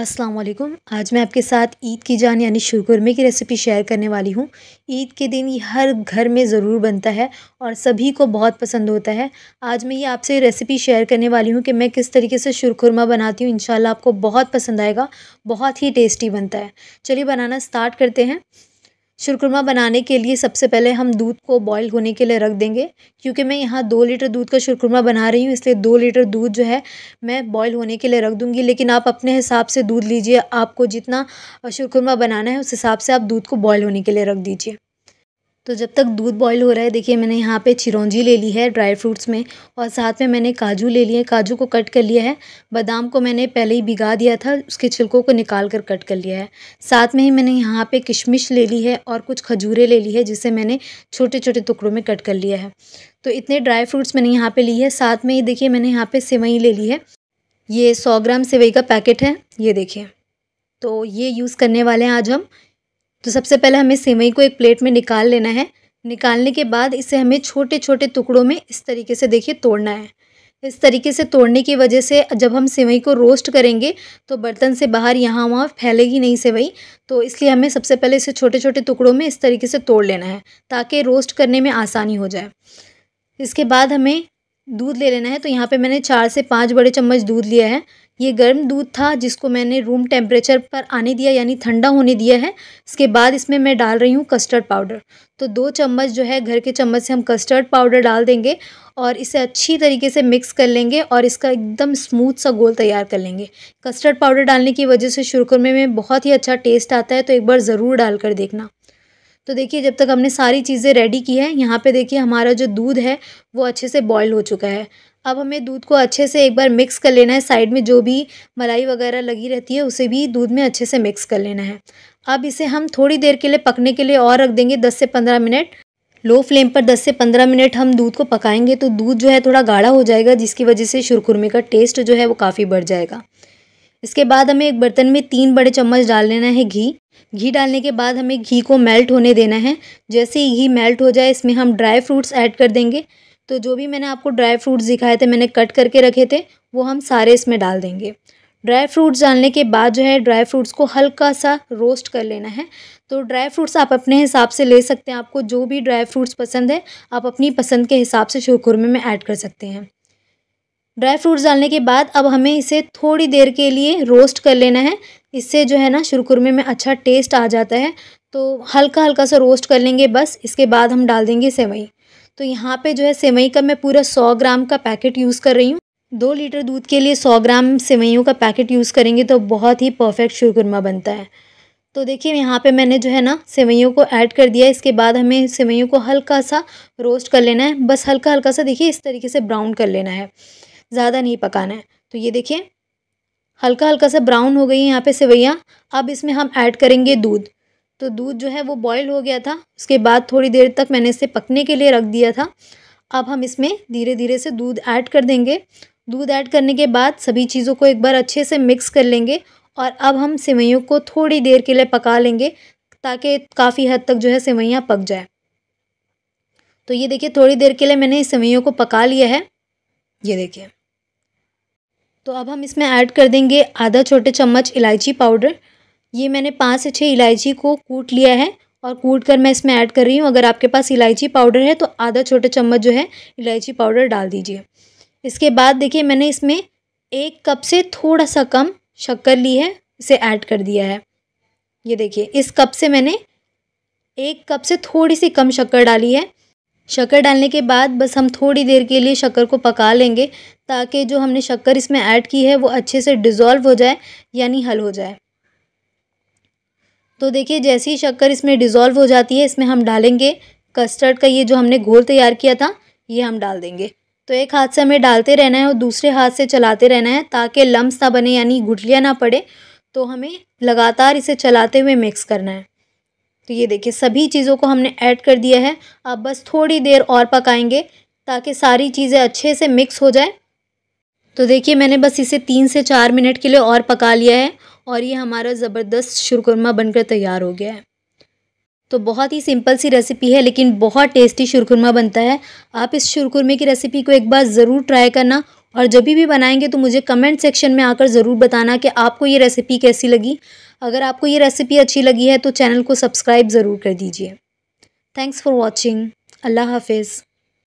अस्सलाम वालेकुम आज मैं आपके साथ ईद की जान यानी शुरकुरमे की रेसिपी शेयर करने वाली हूँ ईद के दिन ये हर घर में ज़रूर बनता है और सभी को बहुत पसंद होता है आज मैं ये आपसे रेसिपी शेयर करने वाली हूँ कि मैं किस तरीके से शुरकुरमा बनाती हूँ इन आपको बहुत पसंद आएगा बहुत ही टेस्टी बनता है चलिए बनाना स्टार्ट करते हैं शुरकुरमा बनाने के लिए सबसे पहले हम दूध को बॉईल होने के लिए रख देंगे क्योंकि मैं यहाँ दो लीटर दूध का शुरकुरमा बना रही हूँ इसलिए दो लीटर दूध जो है मैं बॉईल होने के लिए रख दूँगी लेकिन आप अपने हिसाब से दूध लीजिए आपको जितना शुरकुरमा बनाना है उस हिसाब से आप दूध को बॉयल होने के लिए रख दीजिए तो जब तक दूध बॉईल हो रहा है देखिए मैंने यहाँ पे चिरौंजी ले ली है ड्राई फ्रूट्स में और साथ में मैंने काजू ले लिए काजू को कट कर लिया है बादाम को मैंने पहले ही भिगा दिया था उसके छिलकों को निकाल कर कट कर लिया है साथ में ही मैंने यहाँ पे किशमिश ले ली है और कुछ खजूरें ले ली है जिसे मैंने छोटे छोटे टुकड़ों में कट कर लिया है तो इतने ड्राई फ्रूट्स मैंने यहाँ पर ली है साथ में ही देखिए मैंने यहाँ पर सेवई ले ली है ये सौ ग्राम सेवई का पैकेट है ये देखिए तो ये यूज़ करने वाले हैं आज हम तो सबसे पहले हमें सेवई को एक प्लेट में निकाल लेना है निकालने के बाद इसे हमें छोटे छोटे टुकड़ों में इस तरीके से देखिए तोड़ना है इस तरीके से तोड़ने की वजह से जब हम सेवई को रोस्ट करेंगे तो बर्तन से बाहर यहाँ वहाँ फैलेगी नहीं सेवई तो इसलिए हमें सबसे पहले इसे छोटे छोटे टुकड़ों में इस तरीके से तोड़ लेना है ताकि रोस्ट करने में आसानी हो जाए इसके बाद हमें दूध ले लेना है तो यहाँ पे मैंने चार से पाँच बड़े चम्मच दूध लिया है ये गर्म दूध था जिसको मैंने रूम टेम्परेचर पर आने दिया यानी ठंडा होने दिया है इसके बाद इसमें मैं डाल रही हूँ कस्टर्ड पाउडर तो दो चम्मच जो है घर के चम्मच से हम कस्टर्ड पाउडर डाल देंगे और इसे अच्छी तरीके से मिक्स कर लेंगे और इसका एकदम स्मूथ सा गोल तैयार कर लेंगे कस्टर्ड पाउडर डालने की वजह से शुरकुरमे में बहुत ही अच्छा टेस्ट आता है तो एक बार ज़रूर डाल कर देखना तो देखिए जब तक हमने सारी चीज़ें रेडी की है यहाँ पे देखिए हमारा जो दूध है वो अच्छे से बॉयल हो चुका है अब हमें दूध को अच्छे से एक बार मिक्स कर लेना है साइड में जो भी मलाई वगैरह लगी रहती है उसे भी दूध में अच्छे से मिक्स कर लेना है अब इसे हम थोड़ी देर के लिए पकने के लिए और रख देंगे दस से पंद्रह मिनट लो फ्लेम पर 10 से 15 मिनट हम दूध को पकाएंगे तो दूध जो है थोड़ा गाढ़ा हो जाएगा जिसकी वजह से शुरखुरमे का टेस्ट जो है वो काफ़ी बढ़ जाएगा इसके बाद हमें एक बर्तन में तीन बड़े चम्मच डाल लेना है घी घी डालने के बाद हमें घी को मेल्ट होने देना है जैसे ही घी मेल्ट हो जाए इसमें हम ड्राई फ्रूट्स ऐड कर देंगे तो जो भी मैंने आपको ड्राई फ्रूट्स दिखाए थे मैंने कट करके रखे थे वो हम सारे इसमें डाल देंगे ड्राई फ्रूट्स डालने के बाद जो है ड्राई फ्रूट्स को हल्का सा रोस्ट कर लेना है तो ड्राई फ्रूट्स आप अपने हिसाब से ले सकते हैं आपको जो भी ड्राई फ्रूट्स पसंद है आप अपनी पसंद के हिसाब से शुरखुरमे में ऐड कर सकते हैं ड्राई फ्रूट्स डालने के बाद अब हमें इसे थोड़ी देर के लिए रोस्ट कर लेना है इससे जो है ना शुरुकुरमे में अच्छा टेस्ट आ जाता है तो हल्का हल्का सा रोस्ट कर लेंगे बस इसके बाद हम डाल देंगे सेवई तो यहाँ पे जो है सेवई का मैं पूरा सौ ग्राम का पैकेट यूज़ कर रही हूँ दो लीटर दूध के लिए सौ ग्राम सेवैयों का पैकेट यूज़ करेंगे तो बहुत ही परफेक्ट शुरकुरमा बनता है तो देखिए यहाँ पर मैंने जो है ना सेवैयों को ऐड कर दिया इसके बाद हमें सेवैयों को हल्का सा रोस्ट कर लेना है बस हल्का हल्का सा देखिए इस तरीके से ब्राउन कर लेना है ज़्यादा नहीं पकाना है तो ये देखिए हल्का हल्का सा ब्राउन हो गई है यहाँ पे सेवैयाँ अब इसमें हम ऐड करेंगे दूध तो दूध जो है वो बॉयल हो गया था उसके बाद थोड़ी देर तक मैंने इसे पकने के लिए रख दिया था अब हम इसमें धीरे धीरे से दूध ऐड कर देंगे दूध ऐड करने के बाद सभी चीज़ों को एक बार अच्छे से मिक्स कर लेंगे और अब हम सेवैयों को थोड़ी देर के लिए पका लेंगे ताकि काफ़ी हद तक जो है सेवैयाँ पक जाए तो ये देखिए थोड़ी देर के लिए मैंने इस सेवैयों को पका लिया है ये देखिए तो अब हम इसमें ऐड कर देंगे आधा छोटे चम्मच इलायची पाउडर ये मैंने पाँच से छः इलायची को कूट लिया है और कूट कर मैं इसमें ऐड कर रही हूँ अगर आपके पास इलायची पाउडर है तो आधा छोटे चम्मच जो है इलायची पाउडर डाल दीजिए इसके बाद देखिए मैंने इसमें एक कप से थोड़ा सा कम शक्कर ली है इसे ऐड कर दिया है ये देखिए इस कप से मैंने एक कप से थोड़ी सी कम शक्कर डाली है शक्कर डालने के बाद बस हम थोड़ी देर के लिए शक्कर को पका लेंगे ताकि जो हमने शक्कर इसमें ऐड की है वो अच्छे से डिज़ोल्व हो जाए यानी हल हो जाए तो देखिए जैसे ही शक्कर इसमें डिज़ोल्व हो जाती है इसमें हम डालेंगे कस्टर्ड का ये जो हमने घोल तैयार किया था ये हम डाल देंगे तो एक हाथ से हमें डालते रहना है और दूसरे हाथ से चलाते रहना है ताकि लम्ब ना बने यानी गुठलियाँ ना पड़े तो हमें लगातार इसे चलाते हुए मिक्स करना है तो ये देखिए सभी चीज़ों को हमने ऐड कर दिया है अब बस थोड़ी देर और पकाएंगे ताकि सारी चीज़ें अच्छे से मिक्स हो जाए तो देखिए मैंने बस इसे तीन से चार मिनट के लिए और पका लिया है और ये हमारा ज़बरदस्त शुरकुरमा बनकर तैयार हो गया है तो बहुत ही सिंपल सी रेसिपी है लेकिन बहुत टेस्टी शुरकुरमा बनता है आप इस शुरकुरमे की रेसिपी को एक बार ज़रूर ट्राई करना और जब भी बनाएंगे तो मुझे कमेंट सेक्शन में आकर ज़रूर बताना कि आपको ये रेसिपी कैसी लगी अगर आपको ये रेसिपी अच्छी लगी है तो चैनल को सब्सक्राइब ज़रूर कर दीजिए थैंक्स फॉर वॉचिंग अल्लाह हाफिज़